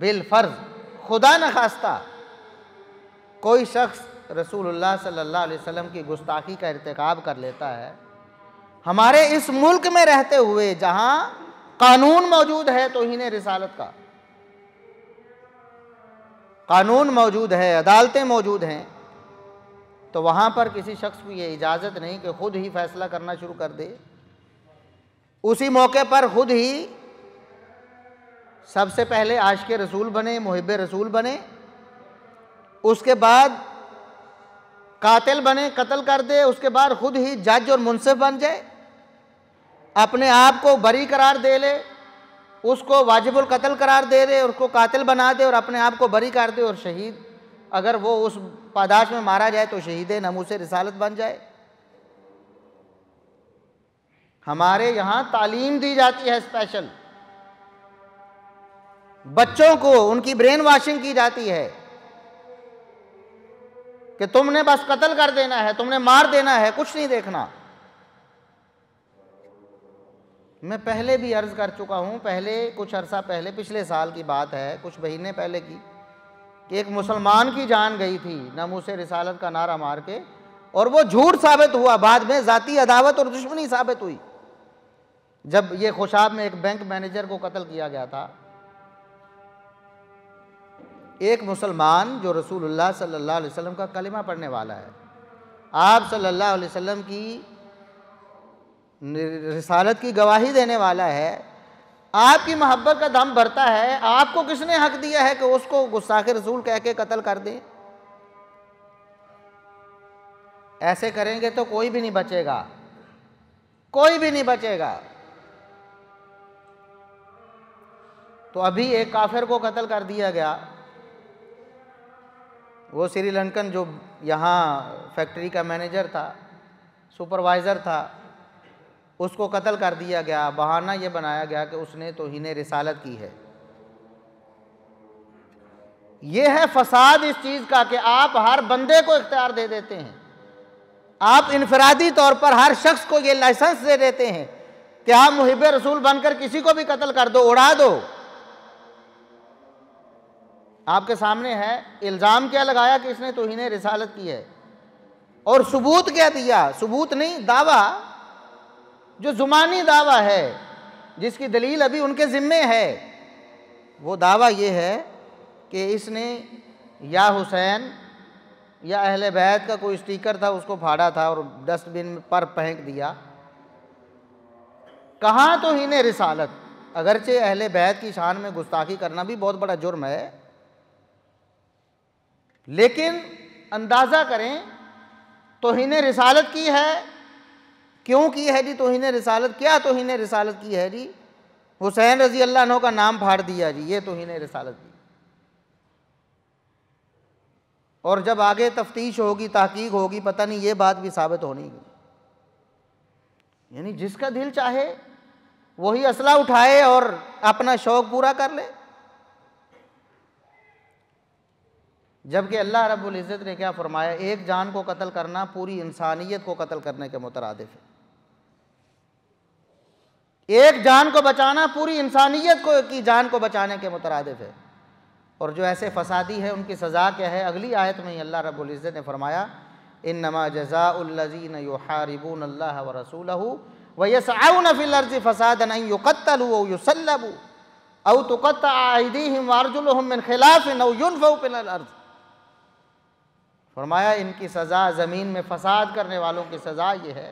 बिलफर्ज खुदा न खास्ता कोई शख्स रसूलुल्लाह सल्लल्लाहु अलैहि वसल्लम की गुस्ताखी का इरतकब कर लेता है हमारे इस मुल्क में रहते हुए जहां कानून मौजूद है तो ही रिसालत का कानून मौजूद है अदालतें मौजूद हैं तो वहां पर किसी शख्स को यह इजाज़त नहीं कि खुद ही फैसला करना शुरू कर दे उसी मौके पर खुद ही सबसे पहले आश के रसूल बने मुहब रसूल बने उसके बाद कातिल बने कत्ल कर दे उसके बाद खुद ही जज और मुनसिफ बन जाए अपने आप को बरी करार दे ले उसको वाजिबुल कत्ल करार दे दे उसको कातिल बना दे और अपने आप को बरी कर दे और शहीद अगर वो उस पादाश में मारा जाए तो शहीद से रिसालत बन जाए हमारे यहाँ तालीम दी जाती है स्पेशल बच्चों को उनकी ब्रेन वॉशिंग की जाती है कि तुमने बस कत्ल कर देना है तुमने मार देना है कुछ नहीं देखना मैं पहले भी अर्ज़ कर चुका हूं पहले कुछ अरसा पहले पिछले साल की बात है कुछ महीने पहले की कि एक मुसलमान की जान गई थी नमू से रिसालत का नारा मार के और वो झूठ साबित हुआ बाद में ज़ाती अदावत और दुश्मनी साबित हुई जब ये खुशाब में एक बैंक मैनेजर को कत्ल किया गया था एक मुसलमान जो रसूलुल्लाह सल्लल्लाहु अलैहि वसल्लम का कलिमा पढ़ने वाला है आप सल्लल्लाहु अलैहि वसल्लम की रसालत की गवाही देने वाला है आपकी मोहब्बत का दम भरता है आपको किसने हक दिया है कि उसको गुस्साख रसूल कह के कत्ल कर दें ऐसे करेंगे तो कोई भी नहीं बचेगा कोई भी नहीं बचेगा तो अभी एक काफिर को कत्ल कर दिया गया वो श्रीलंकन जो यहाँ फैक्ट्री का मैनेजर था सुपरवाइज़र था उसको कत्ल कर दिया गया बहाना ये बनाया गया कि उसने तो ही ने रिसालत की है ये है फसाद इस चीज़ का कि आप हर बंदे को इख्तियार दे देते हैं आप इनफरादी तौर पर हर शख्स को ये लाइसेंस दे देते हैं कि आप मुहिब रसूल बनकर किसी को भी कत्ल कर दो उड़ा दो आपके सामने है इल्ज़ाम क्या लगाया कि इसने तोहन रिसालत की है और सबूत क्या दिया सबूत नहीं दावा जो जुबानी दावा है जिसकी दलील अभी उनके ज़िम्मे है वो दावा ये है कि इसने या हुसैन या अहल बैत का कोई स्टीकर था उसको फाड़ा था और डस्टबिन में पर फेंक दिया कहाँ तो ही ने रिसालत अगरचे अहल बैत की शान में गुस्ताखी करना भी बहुत बड़ा जुर्म है लेकिन अंदाज़ा करें तोहन रसालत की है क्यों की है जी तोहन रसालत क्या तोहन रसालत की है जी हुसैन रजी अल्लाह का नाम फाड़ दिया जी ये तोहन रसालत की और जब आगे तफ्तीश होगी तहकीक होगी पता नहीं ये बात भी साबित होनी यानी जिसका दिल चाहे वही असला उठाए और अपना शौक़ पूरा कर ले जबकि अल्लाह रब्बुल इज़्ज़त ने क्या फरमाया एक जान को कत्ल करना पूरी इंसानियत को कत्ल करने के मुतरद है एक जान को बचाना पूरी इंसानियत को की जान को बचाने के मुतरद है और जो ऐसे फसादी हैं उनकी सज़ा क्या है अगली आयत में अल्लाह रब्बुल इज़्ज़त ने फरमाया इन नमा जज़ाजीन युहारिबून अल्लाह व रसूल वयसआउन फिल अर्ज़ फसादन अन युकत्तलू व युसल्लबू औ तुकत्ता आईदीहिम वारजुलहुम मिन खिलाफिन औ युनफौ फिल फरमाया इनकी सज़ा ज़मीन में फसाद करने वालों की सज़ा ये है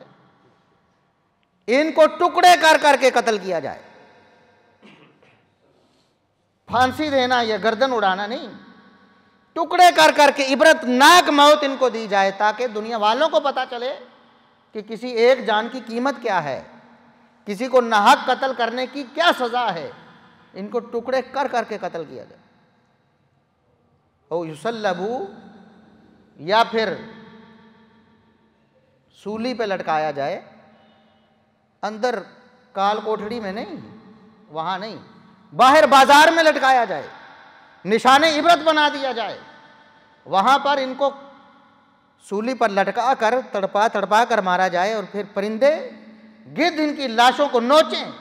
इनको टुकड़े कर करके कत्ल किया जाए फांसी देना या गर्दन उड़ाना नहीं टुकड़े कर करके इबरतनाक मौत इनको दी जाए ताकि दुनिया वालों को पता चले कि किसी एक जान की कीमत क्या है किसी को नाहक कत्ल करने की क्या सज़ा है इनको टुकड़े कर करके कत्ल किया जाए ओ युसल्लबू या फिर सूली पे लटकाया जाए अंदर काल कोठड़ी में नहीं वहाँ नहीं बाहर बाजार में लटकाया जाए निशाने इबरत बना दिया जाए वहाँ पर इनको सूली पर लटका कर तड़पा तड़पा कर मारा जाए और फिर परिंदे गिद्ध इनकी लाशों को नोचें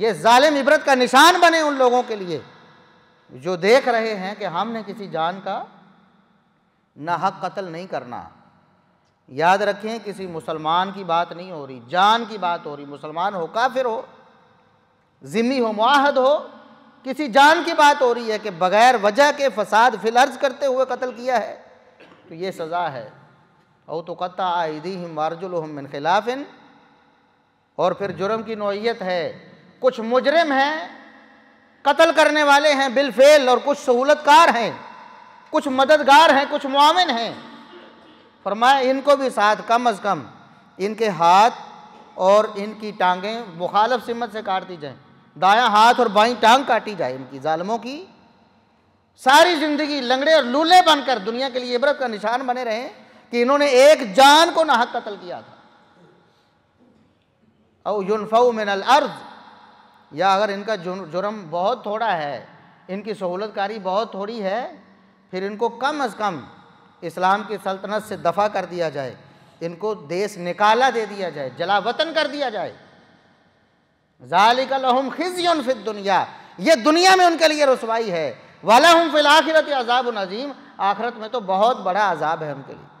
ये जालिम इबरत का निशान बने उन लोगों के लिए जो देख रहे हैं कि हमने किसी जान का ना हक कत्ल नहीं करना याद रखें किसी मुसलमान की बात नहीं हो रही जान की बात हो रही मुसलमान हो काफिर हो ज़िम्मी हो माहद हो किसी जान की बात हो रही है कि बग़ैर वजह के फसाद फिल अर्ज करते हुए कत्ल किया है तो ये सज़ा है ओ तो कत्ता आयदी हम वारजुल हम मिन खिलाफिन और फिर जुर्म की नोयत है कुछ मुजरम हैं कत्ल करने वाले हैं बिलफेल और कुछ सहूलतकार हैं कुछ मददगार हैं कुछ मुआवन हैं फरमाया इनको भी साथ कम अज़ कम इनके हाथ और इनकी टांगें मुखालफ सिमत से काट दी जाएँ दाया हाथ और बाई टांग काटी जाए इनकी ालमों की सारी ज़िंदगी लंगड़े और लूले बनकर दुनिया के लिए इबरत का निशान बने रहे कि इन्होंने एक जान को नाहक कत्ल किया था और युनफ़ मिन अर्ज या अगर इनका जुर्म बहुत थोड़ा है इनकी सहूलतकारी बहुत थोड़ी है फिर इनको कम अज़ कम इस्लाम की सल्तनत से दफ़ा कर दिया जाए इनको देश निकाला दे दिया जाए जला वतन कर दिया जाए ज़ालिकलहम खिजियन फिद दुनिया ये दुनिया में उनके लिए रसवाई है वाला हम फिल आखिरत अजाब नज़ीम आखिरत में तो बहुत बड़ा अजाब है उनके लिए